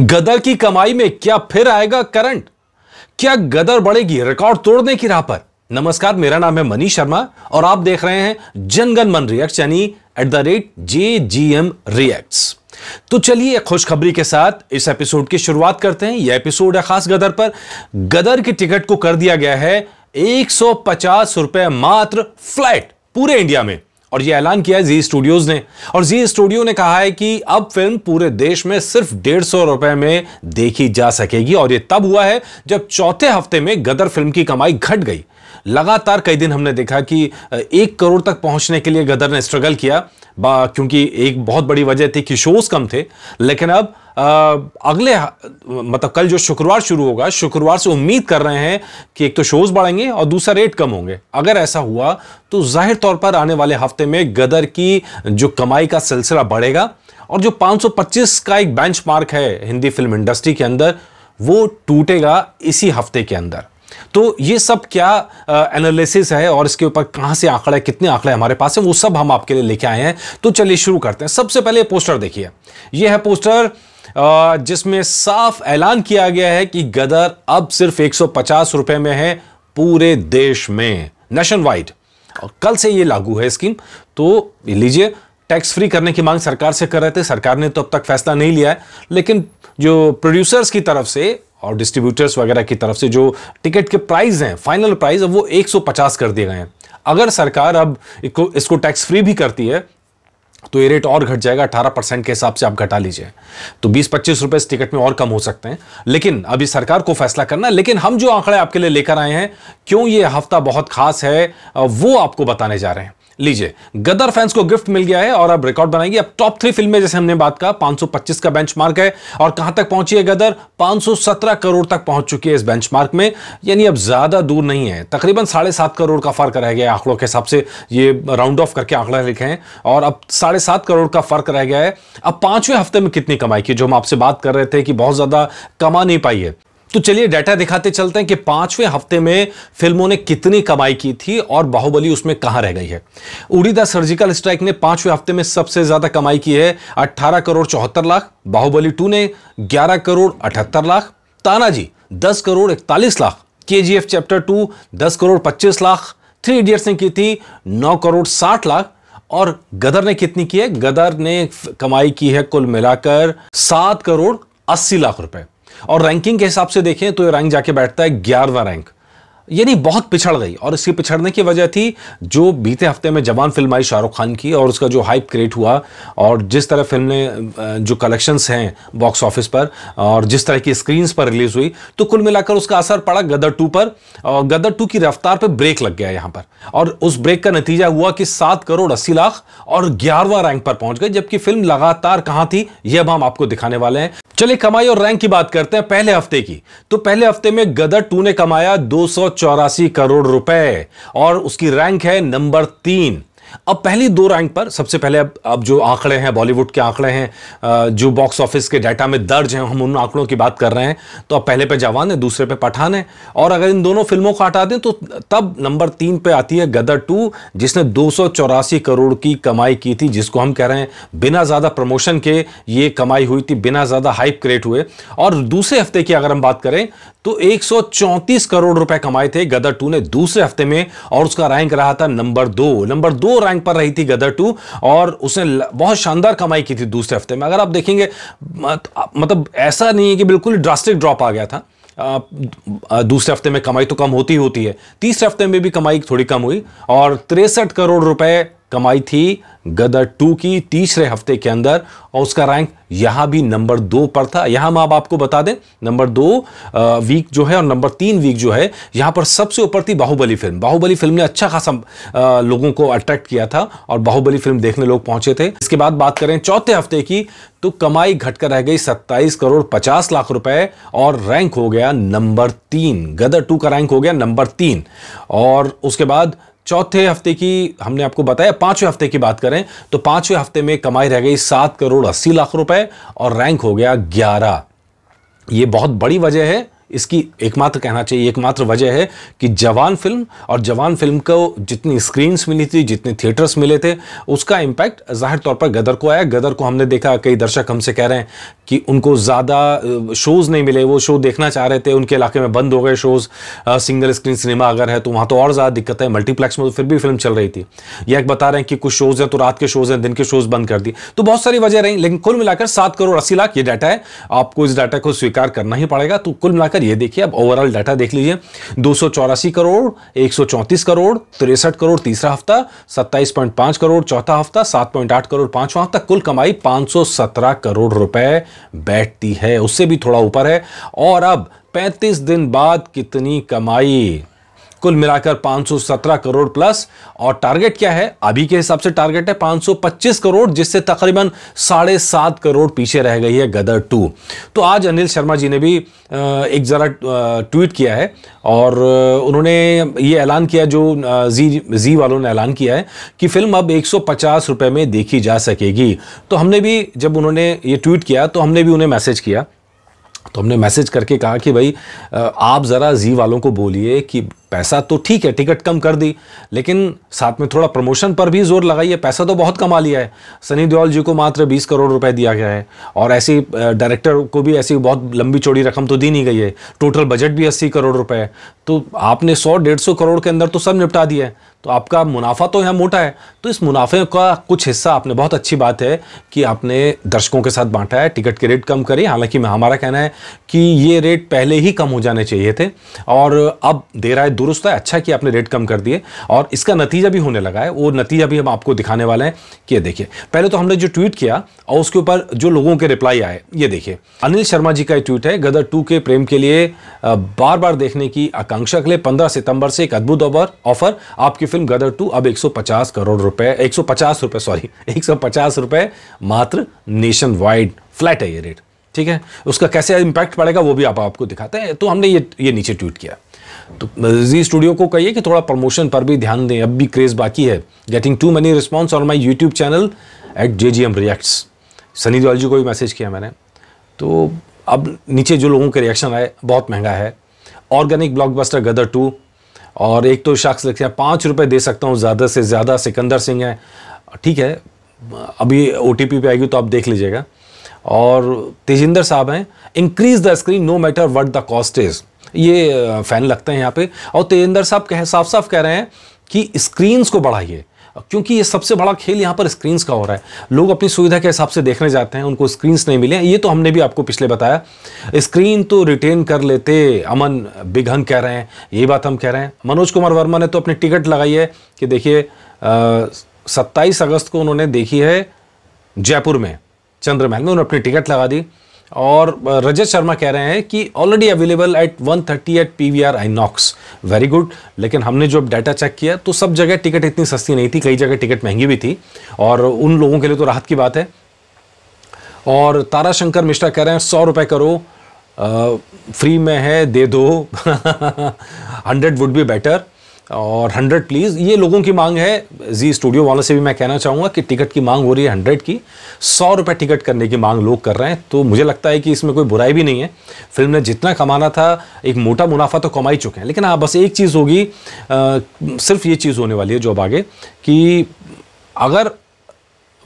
गदर की कमाई में क्या फिर आएगा करंट क्या गदर बढ़ेगी रिकॉर्ड तोड़ने की राह पर नमस्कार मेरा नाम है मनीष शर्मा और आप देख रहे हैं जनगण मन रिएक्ट यानी at the rate J G M react तो चलिए खुशखबरी के साथ इस एपिसोड की शुरुआत करते हैं यह एपिसोड है खास गदर पर गदर की टिकट को कर दिया गया है एक सौ पचास रुपए मात्र फ्लैट पूरे इंडिया में और यह ऐलान किया जी स्टूडियोज ने और जी स्टूडियो ने कहा है कि अब फिल्म पूरे देश में सिर्फ डेढ़ सौ रुपए में देखी जा सकेगी और यह तब हुआ है जब चौथे हफ्ते में गदर फिल्म की कमाई घट गई लगातार कई दिन हमने देखा कि एक करोड़ तक पहुंचने के लिए गदर ने स्ट्रगल किया क्योंकि एक बहुत बड़ी वजह थी कि शोज कम थे लेकिन अब अगले मतलब कल जो शुक्रवार शुरू होगा शुक्रवार से उम्मीद कर रहे हैं कि एक तो शोज बढ़ेंगे और दूसरा रेट कम होंगे अगर ऐसा हुआ तो जाहिर तौर पर आने वाले हफ्ते में गदर की जो कमाई का सिलसिला बढ़ेगा और जो 525 का एक बेंचमार्क है हिंदी फिल्म इंडस्ट्री के अंदर वो टूटेगा इसी हफ्ते के अंदर तो ये सब क्या एनालिसिस है और इसके ऊपर कहां से आंकड़े कितने आंकड़े हमारे पास है वो सब हम आपके लिए लेके आए हैं तो चलिए शुरू करते हैं सबसे पहले पोस्टर देखिए ये है पोस्टर जिसमें साफ ऐलान किया गया है कि गदर अब सिर्फ एक रुपए में है पूरे देश में नेशन वाइड और कल से ये लागू है स्कीम तो लीजिए टैक्स फ्री करने की मांग सरकार से कर रहे थे सरकार ने तो अब तक फैसला नहीं लिया है लेकिन जो प्रोड्यूसर्स की तरफ से और डिस्ट्रीब्यूटर्स वगैरह की तरफ से जो टिकट के प्राइस हैं फाइनल प्राइस अब वो 150 कर दिए गए हैं अगर सरकार अब इसको टैक्स फ्री भी करती है तो ये रेट और घट जाएगा 18 परसेंट के हिसाब से आप घटा लीजिए तो 20-25 रुपए इस टिकट में और कम हो सकते हैं लेकिन अभी सरकार को फैसला करना लेकिन हम जो आंकड़े आपके लिए लेकर आए हैं क्यों ये हफ्ता बहुत खास है वो आपको बताने जा रहे हैं लीजिए गदर फैंस को गिफ्ट मिल गया है और अब रिकॉर्ड बनाएगी अब टॉप थ्री फिल्में जैसे हमने बात कहा 525 का बेंचमार्क है और कहां तक पहुंची है गदर 517 करोड़ तक पहुंच चुकी है इस बेंचमार्क में यानी अब ज्यादा दूर नहीं है तकरीबन साढ़े सात करोड़ का फर्क रह गया आंकड़ों के हिसाब से ये राउंड ऑफ करके आंकड़ा लिखे हैं और अब साढ़े सात करोड़ का फर्क रह गया है अब पांचवें हफ्ते में कितनी कमाई की जो हम आपसे बात कर रहे थे कि बहुत ज्यादा कमा नहीं पाई है तो चलिए डाटा दिखाते चलते हैं कि पांचवें हफ्ते में फिल्मों ने कितनी कमाई की थी और बाहुबली उसमें कहां रह गई है उड़ी द सर्जिकल स्ट्राइक ने पांचवें हफ्ते में सबसे ज्यादा कमाई की है 18 करोड़ चौहत्तर लाख बाहुबली टू ने 11 करोड़ अठहत्तर लाख तानाजी 10 करोड़ इकतालीस लाख के चैप्टर टू दस करोड़ पच्चीस लाख थ्री इडियट्स ने की थी नौ करोड़ साठ लाख और गदर ने कितनी की है गदर ने कमाई की है कुल मिलाकर सात करोड़ अस्सी लाख रुपए और रैंकिंग के हिसाब से देखें तो ये रैंक जाके बैठता है ग्यारहवा रैंक यानी बहुत पिछड़ गई और इसके पिछड़ने की वजह थी जो बीते हफ्ते में जवान फिल्म आई शाहरुख खान की और उसका जो हाइप क्रिएट हुआ और जिस तरह फिल्म ने जो कलेक्शंस हैं बॉक्स ऑफिस पर और जिस तरह की स्क्रीन्स पर रिलीज हुई तो कुल मिलाकर उसका असर पड़ा गदर टू पर और गदर टू की रफ्तार पर ब्रेक लग गया यहाँ पर और उस ब्रेक का नतीजा हुआ कि सात करोड़ अस्सी लाख और ग्यारहवा रैंक पर पहुंच गए जबकि फिल्म लगातार कहाँ थी यह अब हम आपको दिखाने वाले हैं चलिए कमाई और रैंक की बात करते हैं पहले हफ्ते की तो पहले हफ्ते में गदर टू ने कमाया दो करोड़ रुपए और उसकी रैंक है नंबर तीन अब पहली दो रैंक पर सबसे पहले अब अब जो आंकड़े हैं बॉलीवुड के आंकड़े हैं जो बॉक्स ऑफिस के डाटा में दर्ज हैं हम उन आंकड़ों की बात कर रहे हैं तो अब पहले पे जवान है दूसरे पे पठान है और अगर इन दोनों फिल्मों को हटा दें तो तब नंबर तीन पे आती है गदर टू जिसने दो करोड़ की कमाई की थी जिसको हम कह रहे हैं बिना ज़्यादा प्रमोशन के ये कमाई हुई थी बिना ज़्यादा हाइप क्रिएट हुए और दूसरे हफ्ते की अगर हम बात करें तो एक करोड़ रुपए कमाए थे गदर टू ने दूसरे हफ्ते में और उसका रैंक रहा था नंबर दो नंबर दो रैंक पर रही थी गदर टू और उसने बहुत शानदार कमाई की थी दूसरे हफ्ते में अगर आप देखेंगे मतलब ऐसा नहीं है कि बिल्कुल ड्रास्टिक ड्रॉप आ गया था दूसरे हफ्ते में कमाई तो कम होती होती है तीसरे हफ्ते में भी कमाई थोड़ी कम हुई और तिरसठ करोड़ रुपए कमाई थी गदर टू की तीसरे हफ्ते के अंदर और उसका रैंक यहां भी नंबर दो पर था यहां मैं आपको बता दें नंबर दो वीक जो है और नंबर तीन वीक जो है यहां पर सबसे ऊपर थी बाहुबली फिल्म बाहुबली फिल्म ने अच्छा खासा लोगों को अट्रैक्ट किया था और बाहुबली फिल्म देखने लोग पहुंचे थे इसके बाद बात करें चौथे हफ्ते की तो कमाई घटकर रह गई सत्ताईस करोड़ पचास लाख रुपए और रैंक हो गया नंबर तीन गदर टू का रैंक हो गया नंबर तीन और उसके बाद चौथे हफ्ते की हमने आपको बताया पांचवें हफ्ते की बात करें तो पांचवें हफ्ते में कमाई रह गई सात करोड़ अस्सी लाख रुपए और रैंक हो गया ग्यारह ये बहुत बड़ी वजह है इसकी एकमात्र कहना चाहिए एकमात्र वजह है कि जवान फिल्म और जवान फिल्म को जितनी स्क्रीन्स मिली थी जितने थिएटर्स मिले थे उसका इम्पैक्ट जाहिर तौर पर गदर को आया गदर को हमने देखा कई दर्शक हमसे कह रहे हैं कि उनको ज़्यादा शोज़ नहीं मिले वो शो देखना चाह रहे थे उनके इलाके में बंद हो गए शोज़ सिंगल स्क्रीन सिनेमा अगर है तो वहाँ तो और ज़्यादा दिक्कत है मल्टीप्लेक्स में तो फिर भी फिल्म चल रही थी यह बता रहे हैं कि कुछ शोज़ हैं तो रात के शोज़ हैं दिन के शोज़ बंद कर दिए तो बहुत सारी वजह रही लेकिन कुल मिलाकर सात करोड़ अस्सी लाख ये डाटा है आपको इस डाटा को स्वीकार करना ही पड़ेगा तो कुल मिलाकर जाकर ये देखिए अब ओवरऑल डाटा देख लीजिए दो करोड़ एक करोड़ तिरसठ करोड़ तीसरा हफ्ता 27.5 करोड़ चौथा हफ्ता 7.8 करोड़ पांचवा हफ्ता कुल कमाई 517 करोड़ रुपए बैठती है उससे भी थोड़ा ऊपर है और अब 35 दिन बाद कितनी कमाई कुल मिलाकर 517 करोड़ प्लस और टारगेट क्या है अभी के हिसाब से टारगेट है 525 करोड़ जिससे तकरीबन साढ़े सात करोड़ पीछे रह गई है गदर टू तो आज अनिल शर्मा जी ने भी एक ज़रा ट्वीट किया है और उन्होंने ये ऐलान किया जो जी जी वालों ने ऐलान किया है कि फिल्म अब एक रुपए में देखी जा सकेगी तो हमने भी जब उन्होंने ये ट्वीट किया तो हमने भी उन्हें मैसेज किया तो हमने मैसेज करके कहा कि भाई आप ज़रा जी वालों को बोलिए कि पैसा तो ठीक है टिकट कम कर दी लेकिन साथ में थोड़ा प्रमोशन पर भी जोर लगाइए पैसा तो बहुत कमा लिया है सनी देओल जी को मात्र 20 करोड़ रुपए दिया गया है और ऐसी डायरेक्टर को भी ऐसी बहुत लंबी चौड़ी रकम तो दी नहीं गई है टोटल बजट भी अस्सी करोड़ रुपए है तो आपने सौ डेढ़ सौ करोड़ के अंदर तो सब निपटा दिया है तो आपका मुनाफा तो यहाँ मोटा है तो इस मुनाफे का कुछ हिस्सा आपने बहुत अच्छी बात है कि आपने दर्शकों के साथ बांटा है टिकट के रेट कम करी हालांकि हमारा कहना है कि ये रेट पहले ही कम हो जाने चाहिए थे और अब दे रहा है दुरुस्त है अच्छा कि आपने रेट कम कर दिए और इसका नतीजा भी होने लगा है वो नतीजा भी हम आपको दिखाने वाले हैं कि देखिए पहले तो हमने जो ट्वीट किया और उसके ऊपर जो लोगों के रिप्लाई आए ये देखिए अनिल शर्मा जी का एक ट्वीट है गदर टू के प्रेम के लिए बार बार देखने की आकांक्षा के लिए पंद्रह सितंबर से एक अद्भुत ऑफर आपके की फिल्म गदर टू अब 150 करोड़ रुपए 150 रुपए सॉरी 150 रुपए मात्र नेशन वाइड फ्लैट है ये रेट ठीक है उसका कैसे इंपैक्ट पड़ेगा वो भी आप आपको दिखाते हैं तो हमने ये ये नीचे ट्वीट किया तो जी स्टूडियो को कहिए कि थोड़ा प्रमोशन पर भी ध्यान दें अब भी क्रेज़ बाकी है getting too many response on my YouTube channel at J G M reacts Sunny Dayal ji को भी मैसेज किया मैंने तो अब नीचे जो लोगों के रिएक्शन आए बहुत महंगा है ऑर्गेनिक ब्लॉकबस्टर गदर टू और एक तो शख्स लिखते हैं पाँच रुपये दे सकता हूँ ज़्यादा से ज़्यादा सिकंदर सिंह है ठीक है अभी ओ टी पी पर आएगी तो आप देख लीजिएगा और तेजिंदर साहब हैं increase the screen no matter what the cost is ये फ़ैन लगते हैं यहाँ पे और तेजिंदर साहब कह साफ साफ कह रहे हैं कि स्क्रीन्स को बढ़ाइए क्योंकि ये सबसे बड़ा खेल यहाँ पर स्क्रीन्स का हो रहा है लोग अपनी सुविधा के हिसाब से देखने जाते हैं उनको स्क्रीन्स नहीं मिले ये तो हमने भी आपको पिछले बताया स्क्रीन तो रिटेन कर लेते अमन बिघन कह रहे हैं ये बात हम कह रहे हैं मनोज कुमार वर्मा ने तो अपनी टिकट लगाई है कि देखिए सत्ताईस अगस्त को उन्होंने देखी है जयपुर में चंद्रमहल में उन्होंने अपनी टिकट लगा दी और रजत शर्मा कह रहे हैं कि already available at 130 at P V R INOX very good लेकिन हमने जो डाटा चेक किया तो सब जगह टिकट इतनी सस्ती नहीं थी कई जगह टिकट महंगी भी थी और उन लोगों के लिए तो राहत की बात है और ताराशंकर मिश्रा कह रहे हैं सौ रुपये करो फ्री में है दे दो हंड्रेड वुड बी बेटर और हंड्रेड प्लीज़ ये लोगों की मांग है जी स्टूडियो वालों से भी मैं कहना चाहूँगा कि टिकट की मांग हो रही है हंड्रेड की सौ रुपये टिकट करने की मांग लोग कर रहे हैं तो मुझे लगता है कि इसमें कोई बुराई भी नहीं है फिल्म ने जितना कमाना था एक मोटा मुनाफा तो कमा ही चुके हैं लेकिन हाँ बस एक चीज़ होगी सिर्फ ये चीज़ होने वाली है जो अब आगे कि अगर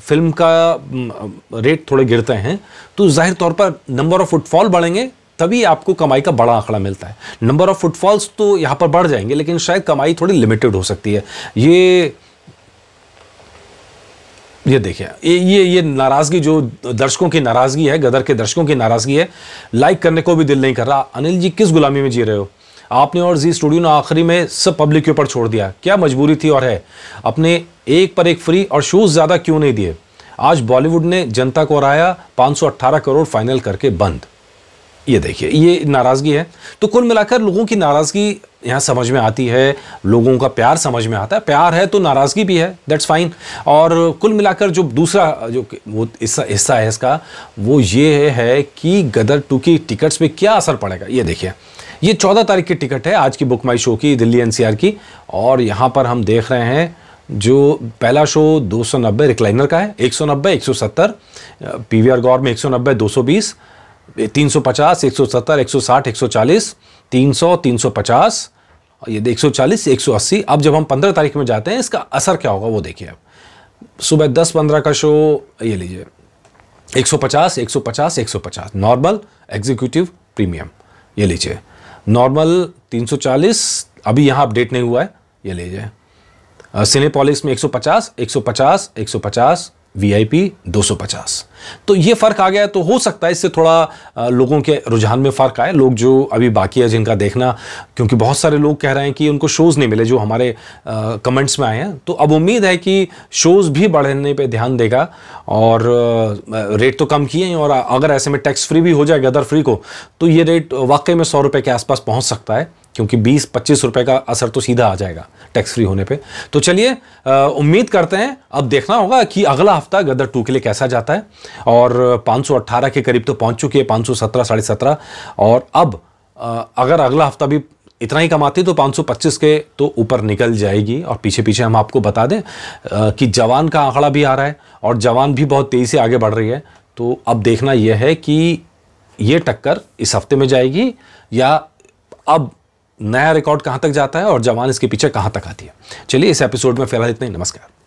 फिल्म का रेट थोड़े गिरते हैं तो जाहिर तौर पर नंबर ऑफ फुटफॉल बढ़ेंगे तभी आपको कमाई का बड़ा आंकड़ा मिलता है नंबर ऑफ फुटफॉल्स तो यहाँ पर बढ़ जाएंगे लेकिन शायद कमाई थोड़ी लिमिटेड हो सकती है ये ये देखिए ये ये ये नाराज़गी जो दर्शकों की नाराज़गी है गदर के दर्शकों की नाराज़गी है लाइक करने को भी दिल नहीं कर रहा अनिल जी किस गुलामी में जी रहे हो आपने और जी स्टूडियो ने आखिरी में सब पब्लिक के ऊपर छोड़ दिया क्या मजबूरी थी और है अपने एक पर एक फ्री और शूज़ ज़्यादा क्यों नहीं दिए आज बॉलीवुड ने जनता को हराया 518 करोड़ फाइनल करके बंद ये देखिए ये नाराज़गी है तो कुल मिलाकर लोगों की नाराज़गी यहाँ समझ में आती है लोगों का प्यार समझ में आता है प्यार है तो नाराज़गी भी है दैट्स फाइन और कुल मिलाकर जो दूसरा जो वो हिस्सा हिस्सा है इसका वो ये है कि गदर टू की टिकट्स पे क्या असर पड़ेगा ये देखिए ये चौदह तारीख की टिकट है आज की बुक माई शो की दिल्ली एन की और यहाँ पर हम देख रहे हैं जो पहला शो 290 रिक्लाइनर का है 190 170 पीवीआर गौर में 190 220 तीन सौ पचास एक सौ सत्तर एक सौ साठ एक सौ चालीस तीन सौ तीन सौ पचास ये एक सौ चालीस एक सौ अस्सी अब जब हम पंद्रह तारीख में जाते हैं इसका असर क्या होगा वो देखिए अब सुबह दस पंद्रह का शो ये लीजिए एक सौ पचास एक सौ पचास एक सौ पचास नॉर्मल एग्जीक्यूटिव प्रीमियम ये लीजिए नॉर्मल तीन सौ चालीस अभी यहाँ अपडेट नहीं हुआ है ये लीजिए सिनेपॉलिस में एक सौ पचास एक सौ पचास एक सौ पचास वीआईपी 250 तो ये फ़र्क आ गया तो हो सकता है इससे थोड़ा लोगों के रुझान में फ़र्क आए लोग जो अभी बाकी है जिनका देखना क्योंकि बहुत सारे लोग कह रहे हैं कि उनको शोज़ नहीं मिले जो हमारे कमेंट्स में आए हैं तो अब उम्मीद है कि शोज़ भी बढ़ने पे ध्यान देगा और रेट तो कम किए हैं और अगर ऐसे में टैक्स फ्री भी हो जाएगा अदर फ्री को तो ये रेट वाकई में सौ रुपये के आसपास पहुँच सकता है क्योंकि 20-25 रुपए का असर तो सीधा आ जाएगा टैक्स फ्री होने पे तो चलिए उम्मीद करते हैं अब देखना होगा कि अगला हफ्ता गदर टू के लिए कैसा जाता है और 518 के करीब तो पहुंच चुकी है सत्रह साढ़े सत्रह और अब अगर अगला हफ्ता भी इतना ही कमाती तो 525 के तो ऊपर निकल जाएगी और पीछे पीछे हम आपको बता दें कि जवान का आंकड़ा भी आ रहा है और जवान भी बहुत तेज़ी से आगे बढ़ रही है तो अब देखना यह है कि ये टक्कर इस हफ्ते में जाएगी या अब नया रिकॉर्ड कहाँ तक जाता है और जवान इसके पीछे कहां तक आती है चलिए इस एपिसोड में फिलहाल इतना ही नमस्कार